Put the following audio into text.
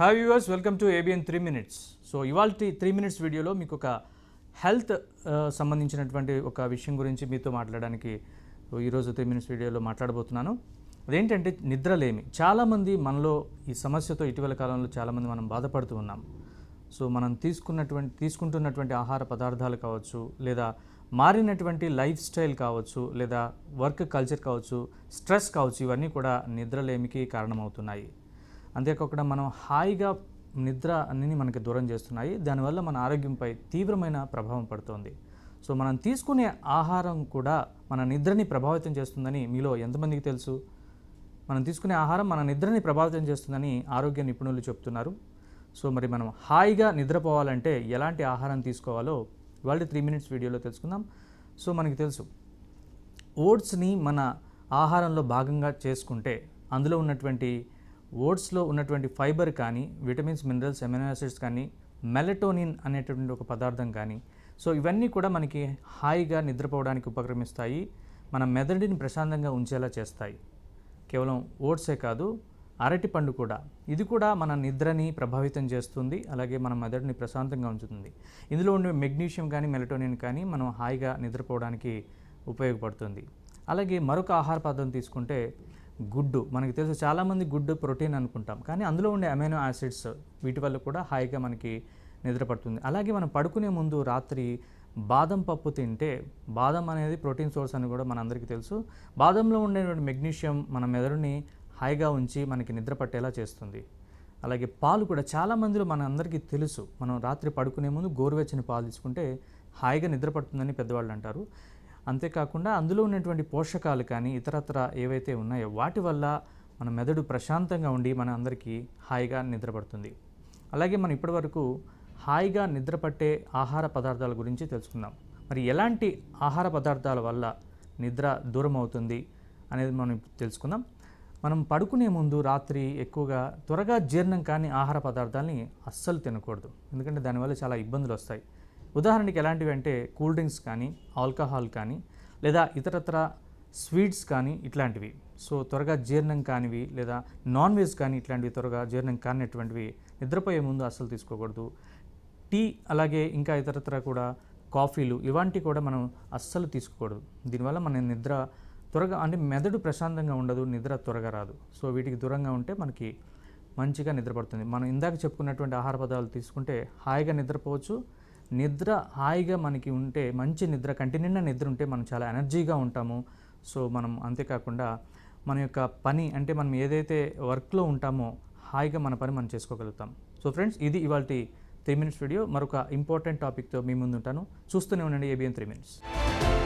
hi యూవర్స్ welcome to ABN three minutes so ఇవాళ three minutes వీడియోలో మీకు ఒక హెల్త్ uh, సంబంధించినటువంటి ఒక విషయం గురించి మీతో మాట్లాడడానికి ఈరోజు త్రీ మినిట్స్ వీడియోలో మాట్లాడబోతున్నాను అదేంటంటే నిద్రలేమి చాలామంది మనలో ఈ సమస్యతో ఇటీవల కాలంలో చాలామంది మనం బాధపడుతూ ఉన్నాం సో మనం తీసుకున్నటువంటి తీసుకుంటున్నటువంటి ఆహార పదార్థాలు కావచ్చు లేదా మారినటువంటి లైఫ్ స్టైల్ కావచ్చు లేదా వర్క్ కల్చర్ కావచ్చు స్ట్రెస్ కావచ్చు ఇవన్నీ కూడా నిద్రలేమికి కారణమవుతున్నాయి అంతేకాకుండా మనం హాయిగా నిద్ర అన్నీ మనకి దూరం చేస్తున్నాయి దానివల్ల మన ఆరోగ్యంపై తీవ్రమైన ప్రభావం పడుతోంది సో మనం తీసుకునే ఆహారం కూడా మన నిద్రని ప్రభావితం చేస్తుందని మీలో ఎంతమందికి తెలుసు మనం తీసుకునే ఆహారం మన నిద్రని ప్రభావితం చేస్తుందని ఆరోగ్య నిపుణులు చెప్తున్నారు సో మరి మనం హాయిగా నిద్రపోవాలంటే ఎలాంటి ఆహారం తీసుకోవాలో ఇవాళ త్రీ మినిట్స్ వీడియోలో తెలుసుకుందాం సో మనకి తెలుసు ఓట్స్ని మన ఆహారంలో భాగంగా చేసుకుంటే అందులో ఉన్నటువంటి ఓట్స్లో ఉన్నటువంటి ఫైబర్ కానీ విటమిన్స్ మినరల్స్ ఎమినో యాసిడ్స్ కానీ మెలటోనిన్ అనేటువంటి ఒక పదార్థం కానీ సో ఇవన్నీ కూడా మనకి హాయిగా నిద్రపోవడానికి ఉపక్రమిస్తాయి మన మెదడిని ప్రశాంతంగా ఉంచేలా చేస్తాయి కేవలం ఓట్సే కాదు అరటి పండు కూడా ఇది కూడా మన నిద్రని ప్రభావితం చేస్తుంది అలాగే మన మెదడుని ప్రశాంతంగా ఉంచుతుంది ఇందులో ఉండే మెగ్నీషియం కానీ మెలటోనిన్ కానీ మనం హాయిగా నిద్రపోవడానికి ఉపయోగపడుతుంది అలాగే మరొక ఆహార పదార్థం తీసుకుంటే గుడ్డు మనకి తెలుసు చాలామంది గుడ్డు ప్రోటీన్ అనుకుంటాం కానీ అందులో ఉండే అమైనో యాసిడ్స్ వీటి వల్ల కూడా హాయిగా మనకి నిద్ర పడుతుంది అలాగే మనం పడుకునే ముందు రాత్రి బాదం పప్పు తింటే బాదం అనేది ప్రోటీన్ సోర్స్ అని కూడా మనందరికీ తెలుసు బాదంలో ఉండేటువంటి మెగ్నీషియం మన మెదడుని హాయిగా ఉంచి మనకి నిద్ర పట్టేలా చేస్తుంది అలాగే పాలు కూడా చాలామందిలో మన అందరికీ తెలుసు మనం రాత్రి పడుకునే ముందు గోరువెచ్చని పాలు తీసుకుంటే హాయిగా నిద్రపడుతుందని పెద్దవాళ్ళు అంటారు అంతేకాకుండా అందులో ఉన్నటువంటి పోషకాలు కానీ ఇతరత్ర ఏవైతే ఉన్నాయో వాటి వల్ల మన మెదడు ప్రశాంతంగా ఉండి మన అందరికీ హాయిగా నిద్రపడుతుంది అలాగే మనం ఇప్పటివరకు హాయిగా నిద్రపట్టే ఆహార పదార్థాల గురించి తెలుసుకుందాం మరి ఎలాంటి ఆహార పదార్థాల వల్ల నిద్ర దూరం అవుతుంది అనేది మనం తెలుసుకుందాం మనం పడుకునే ముందు రాత్రి ఎక్కువగా త్వరగా జీర్ణం కాని ఆహార పదార్థాలని అస్సలు తినకూడదు ఎందుకంటే దానివల్ల చాలా ఇబ్బందులు వస్తాయి ఉదాహరణకి ఎలాంటివి అంటే కూల్ డ్రింక్స్ కానీ ఆల్కహాల్ కానీ లేదా ఇతరత్ర స్వీట్స్ కానీ ఇట్లాంటివి సో త్వరగా జీర్ణం కానివి లేదా నాన్ వెజ్ కానీ ఇట్లాంటివి త్వరగా జీర్ణం కానిటువంటివి నిద్రపోయే ముందు అస్సలు తీసుకోకూడదు టీ అలాగే ఇంకా ఇతరత్ర కూడా కాఫీలు ఇవాంటివి కూడా మనం అస్సలు తీసుకోకూడదు దీనివల్ల మన నిద్ర త్వరగా అంటే మెదడు ప్రశాంతంగా ఉండదు నిద్ర త్వరగా రాదు సో వీటికి దూరంగా ఉంటే మనకి మంచిగా నిద్రపడుతుంది మనం ఇందాక చెప్పుకున్నటువంటి ఆహార పదార్థాలు తీసుకుంటే హాయిగా నిద్రపోవచ్చు నిద్ర హాయిగా మనకి ఉంటే మంచి నిద్ర కంటి నిండా నిద్ర ఉంటే మనం చాలా ఎనర్జీగా ఉంటాము సో మనం అంతేకాకుండా మన యొక్క పని అంటే మనం ఏదైతే వర్క్లో ఉంటామో హాయిగా మన పని మనం చేసుకోగలుగుతాం సో ఫ్రెండ్స్ ఇది ఇవాళ త్రీ మినిట్స్ వీడియో మరొక ఇంపార్టెంట్ టాపిక్తో మీ ముందు ఉంటాను చూస్తూనే ఉండండి ఏబిఎన్ త్రీ మినిట్స్